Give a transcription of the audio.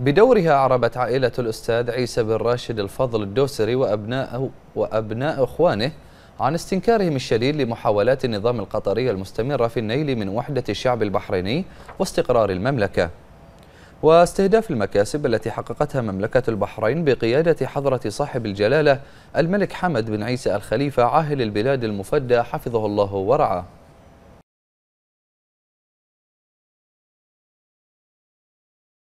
بدورها عربت عائلة الأستاذ عيسى بن راشد الفضل الدوسري وأبناءه وأبناء إخوانه عن استنكارهم الشديد لمحاولات النظام القطري المستمرة في النيل من وحدة الشعب البحريني واستقرار المملكة واستهداف المكاسب التي حققتها مملكة البحرين بقيادة حضرة صاحب الجلالة الملك حمد بن عيسى الخليفة عاهل البلاد المفدى حفظه الله ورعاه